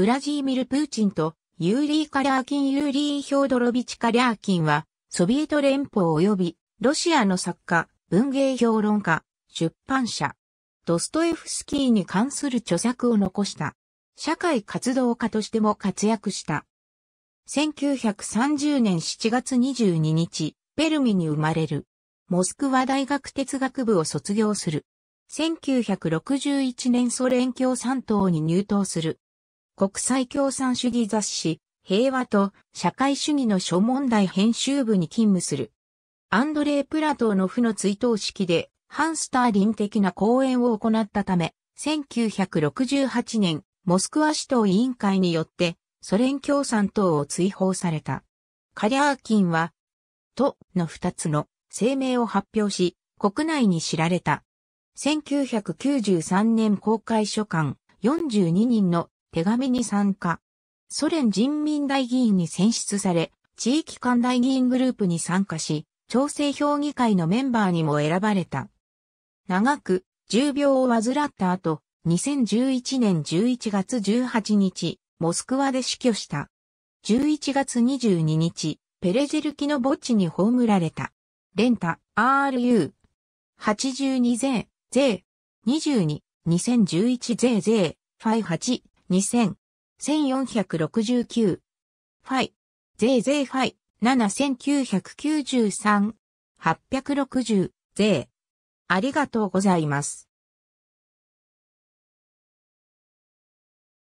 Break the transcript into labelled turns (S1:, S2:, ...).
S1: ウラジーミル・プーチンとユーリー・カリャーキン・ユーリー・ヒョードロビチ・カリャーキンは、
S2: ソビエト連邦及びロシアの作家、文芸評論家、出版社、ドストエフスキーに関する著作を残した。社会活動家としても活躍した。1930年7月22日、ベルミに生まれる。モスクワ大学哲学部を卒業する。1961年ソ連共産党に入党する。国際共産主義雑誌、平和と社会主義の諸問題編集部に勤務する。アンドレイ・プラトーの負の追悼式で、ハンスターリン的な講演を行ったため、1968年、モスクワ市党委員会によって、ソ連共産党を追放された。カリャーキンは、との二つの声明を発表し、国内に知られた。1993年公開書簡42人の手紙に参加。ソ連人民大議員に選出され、地域間大議員グループに参加し、調整評議会のメンバーにも選ばれた。長く、重病を患った後、2011年11月18日、モスクワで死去した。11月22日、ペレゼルキの墓地に葬られた。レンタ、RU。82税、税。22、2011税税、ファイ8、2000、1469、ファイ、税税ファイ、
S1: 7993、860、税。ありがとうございます。